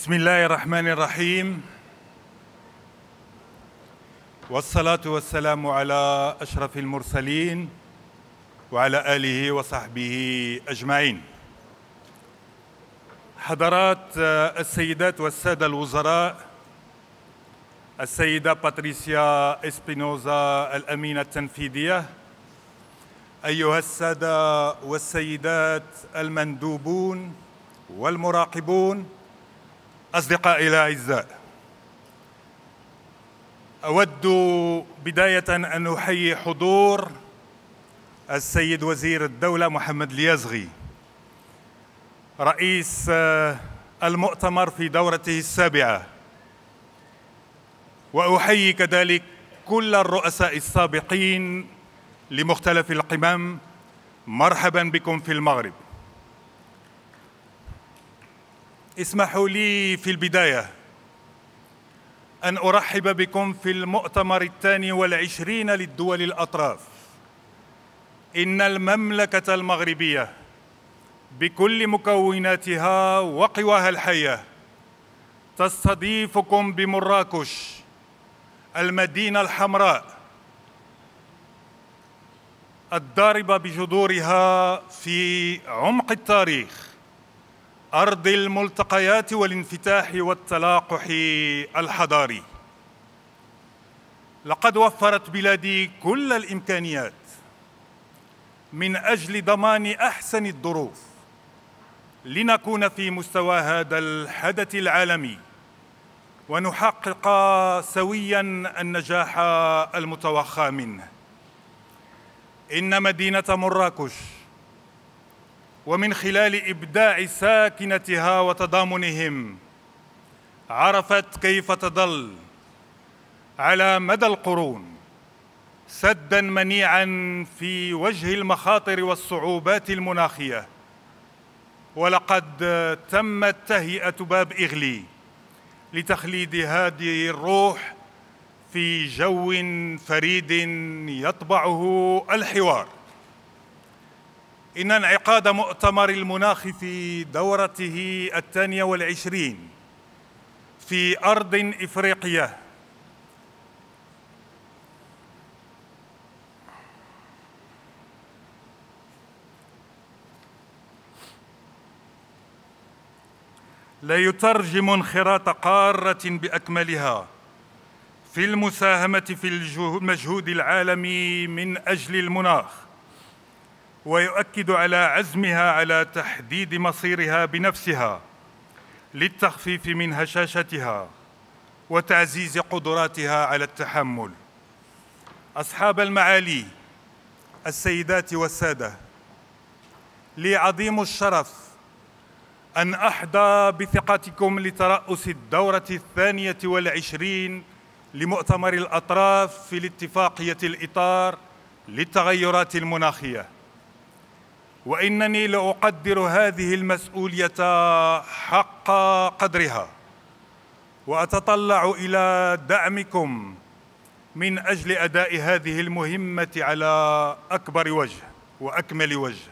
بسم الله الرحمن الرحيم والصلاة والسلام على أشرف المرسلين وعلى آله وصحبه أجمعين حضرات آه، السيدات والسادة الوزراء السيدة باتريسيا إسبينوزا الأمينة التنفيذية أيها السادة والسيدات المندوبون والمراقبون أصدقائي الأعزاء أود بداية أن أحيي حضور السيد وزير الدولة محمد اليزغي رئيس آه، المؤتمر في دورته السابعة وأحيي كذلك كل الرؤساء السابقين لمختلف القمم مرحبا بكم في المغرب اسمحوا لي في البداية أن أرحب بكم في المؤتمر الثاني والعشرين للدول الأطراف إن المملكة المغربية بكل مكوناتها وقواها الحية تستضيفكم بمراكش المدينة الحمراء الضاربة بجذورها في عمق التاريخ أرض الملتقيات والانفتاح والتلاقح الحضاري لقد وفرت بلادي كل الإمكانيات من أجل ضمان أحسن الظروف لنكون في مستوى هذا الحدث العالمي ونحقق سويا النجاح المتوخى منه إن مدينة مراكش ومن خلال إبداع ساكنتها وتضامنهم عرفت كيف تظل على مدى القرون سدا منيعا في وجه المخاطر والصعوبات المناخيه ولقد تمت تهيئه باب اغلي لتخليد هذه الروح في جو فريد يطبعه الحوار إن انعقاد مؤتمر المناخ في دورته الثانية والعشرين في أرض إفريقية لا يترجم انخراط قارة بأكملها في المساهمة في المجهود العالمي من أجل المناخ ويؤكد على عزمها على تحديد مصيرها بنفسها للتخفيف من هشاشتها وتعزيز قدراتها على التحمل أصحاب المعالي السيدات والسادة لي عظيم الشرف أن أحظى بثقتكم لترأس الدورة الثانية والعشرين لمؤتمر الأطراف في الاتفاقية الإطار للتغيرات المناخية وانني لاقدر هذه المسؤوليه حق قدرها واتطلع الى دعمكم من اجل اداء هذه المهمه على اكبر وجه واكمل وجه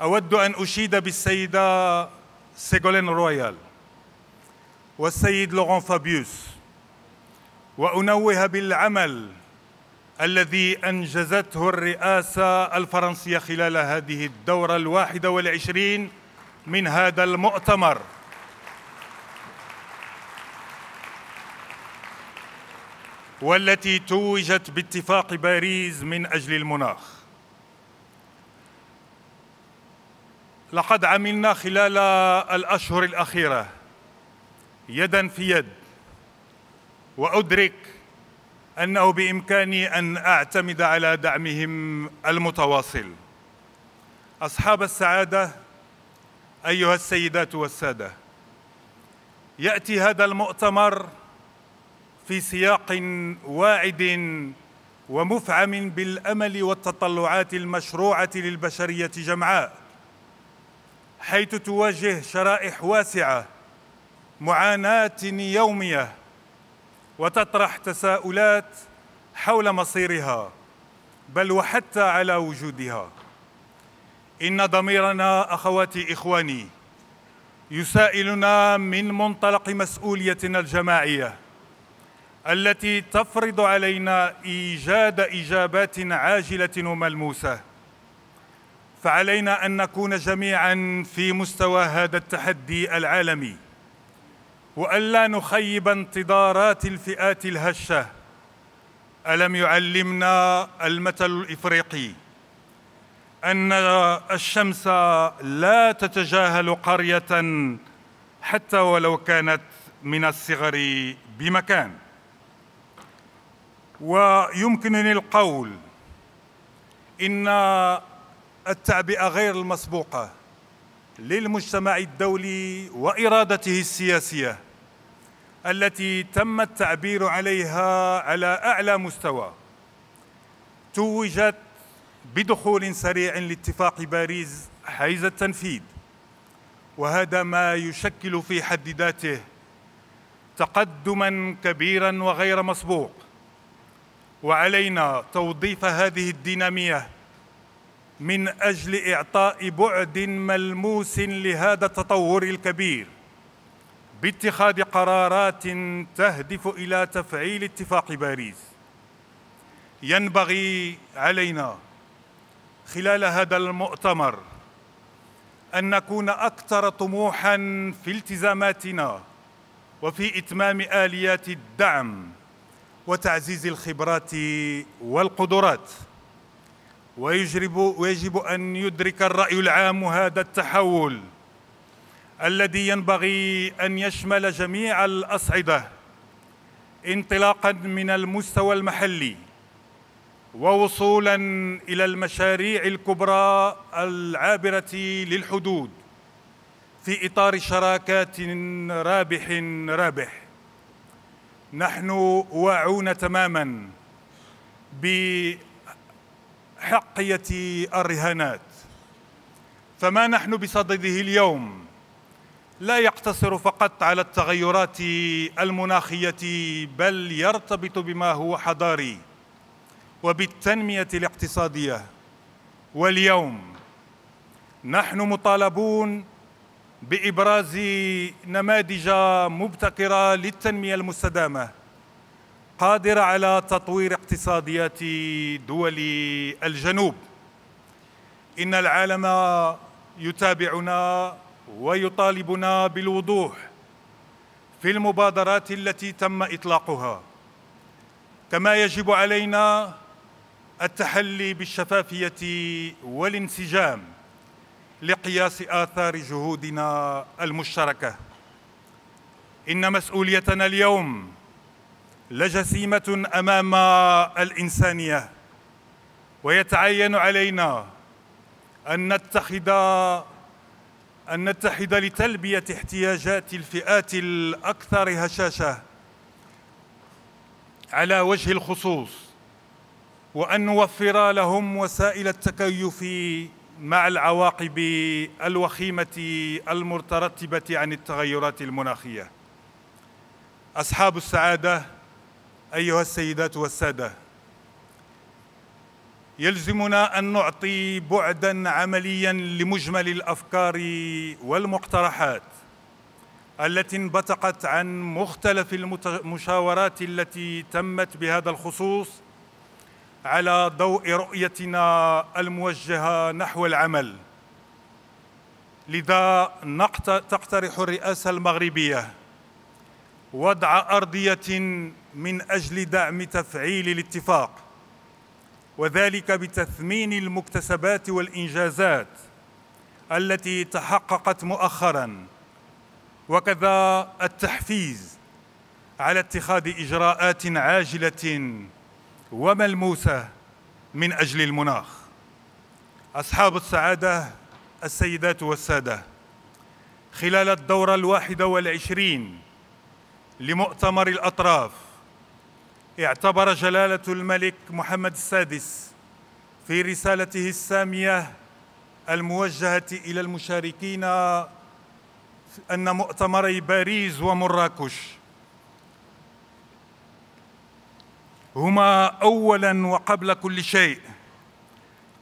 اود ان اشيد بالسيده سيغولين رويال والسيد لوران فابيوس وانوه بالعمل الذي أنجزته الرئاسة الفرنسية خلال هذه الدورة الواحدة والعشرين من هذا المؤتمر والتي توجت باتفاق باريس من أجل المناخ لقد عملنا خلال الأشهر الأخيرة يدا في يد وأدرك أنه بإمكاني أن أعتمد على دعمهم المتواصل أصحاب السعادة أيها السيدات والسادة يأتي هذا المؤتمر في سياق واعد ومفعم بالأمل والتطلعات المشروعة للبشرية جمعاء حيث تواجه شرائح واسعة معاناة يومية وتطرح تساؤلات حول مصيرها بل وحتى على وجودها إن ضميرنا أخواتي إخواني يسائلنا من منطلق مسؤوليتنا الجماعية التي تفرض علينا إيجاد إجابات عاجلة وملموسة فعلينا أن نكون جميعا في مستوى هذا التحدي العالمي والا نخيب انتظارات الفئات الهشه الم يعلمنا المثل الافريقي ان الشمس لا تتجاهل قريه حتى ولو كانت من الصغر بمكان ويمكنني القول ان التعبئه غير المسبوقه للمجتمع الدولي وإرادته السياسية التي تم التعبير عليها على أعلى مستوى توجت بدخول سريع لاتفاق باريس حيز التنفيذ وهذا ما يشكل في حد ذاته تقدما كبيرا وغير مسبوق وعلينا توظيف هذه الديناميه من اجل اعطاء بعد ملموس لهذا التطور الكبير باتخاذ قرارات تهدف الى تفعيل اتفاق باريس ينبغي علينا خلال هذا المؤتمر ان نكون اكثر طموحا في التزاماتنا وفي اتمام اليات الدعم وتعزيز الخبرات والقدرات ويجب ويجب أن يدرك الرأي العام هذا التحول الذي ينبغي أن يشمل جميع الأصعدة انطلاقا من المستوى المحلي ووصولا إلى المشاريع الكبرى العابرة للحدود في إطار شراكات رابح رابح نحن واعون تماما ب حقية الرهانات فما نحن بصدده اليوم لا يقتصر فقط على التغيرات المناخية بل يرتبط بما هو حضاري وبالتنمية الاقتصادية واليوم نحن مطالبون بإبراز نماذج مبتكرة للتنمية المستدامة قادرة على تطوير اقتصاديات دول الجنوب إن العالم يتابعنا ويطالبنا بالوضوح في المبادرات التي تم إطلاقها كما يجب علينا التحلي بالشفافية والانسجام لقياس آثار جهودنا المشتركة إن مسؤوليتنا اليوم لجسيمة أمام الإنسانية ويتعين علينا أن نتحد أن نتحد لتلبية احتياجات الفئات الأكثر هشاشة على وجه الخصوص وأن نوفر لهم وسائل التكيف مع العواقب الوخيمة المرترتبة عن التغيرات المناخية أصحاب السعادة أيها السيدات والسادة يلزمنا أن نعطي بعداً عملياً لمجمل الأفكار والمقترحات التي انبثقت عن مختلف المشاورات التي تمت بهذا الخصوص على ضوء رؤيتنا الموجهة نحو العمل لذا تقترح الرئاسة المغربية وضع أرضية من أجل دعم تفعيل الاتفاق وذلك بتثمين المكتسبات والإنجازات التي تحققت مؤخرا وكذا التحفيز على اتخاذ إجراءات عاجلة وملموسة من أجل المناخ أصحاب السعادة السيدات والسادة خلال الدورة الواحدة والعشرين لمؤتمر الأطراف اعتبر جلالة الملك محمد السادس في رسالته السامية الموجهة إلى المشاركين أن مؤتمري باريس ومراكش هما أولاً وقبل كل شيء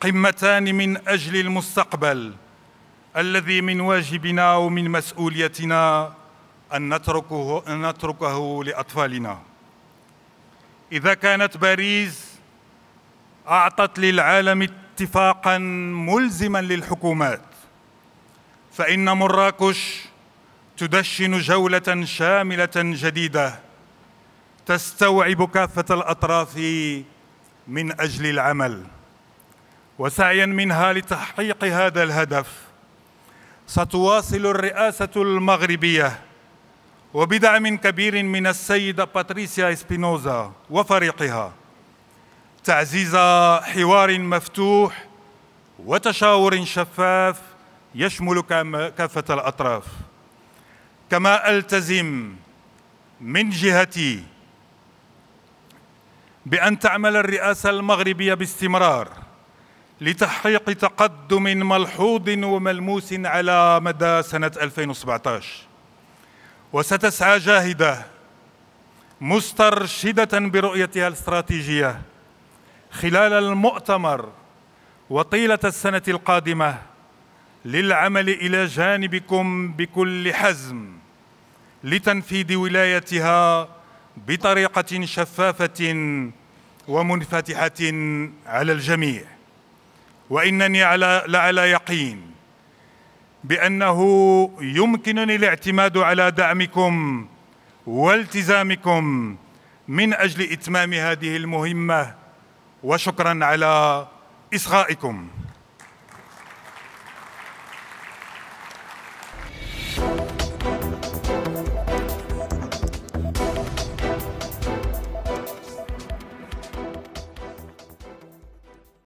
قمتان من أجل المستقبل الذي من واجبنا ومن مسؤوليتنا أن نتركه, أن نتركه لأطفالنا إذا كانت باريس أعطت للعالم اتفاقا ملزما للحكومات فإن مراكش تدشن جولة شاملة جديدة تستوعب كافة الأطراف من أجل العمل وسعيا منها لتحقيق هذا الهدف ستواصل الرئاسة المغربية وبدعم كبير من السيدة باتريسيا إسبينوزا وفريقها تعزيز حوار مفتوح وتشاور شفاف يشمل كافة الأطراف كما ألتزم من جهتي بأن تعمل الرئاسة المغربية باستمرار لتحقيق تقدم ملحوظ وملموس على مدى سنة 2017 وستسعى جاهده مسترشده برؤيتها الاستراتيجيه خلال المؤتمر وطيله السنه القادمه للعمل الى جانبكم بكل حزم لتنفيذ ولايتها بطريقه شفافه ومنفتحه على الجميع وانني على لعلى يقين بانه يمكنني الاعتماد على دعمكم والتزامكم من اجل اتمام هذه المهمه وشكرا على اصغائكم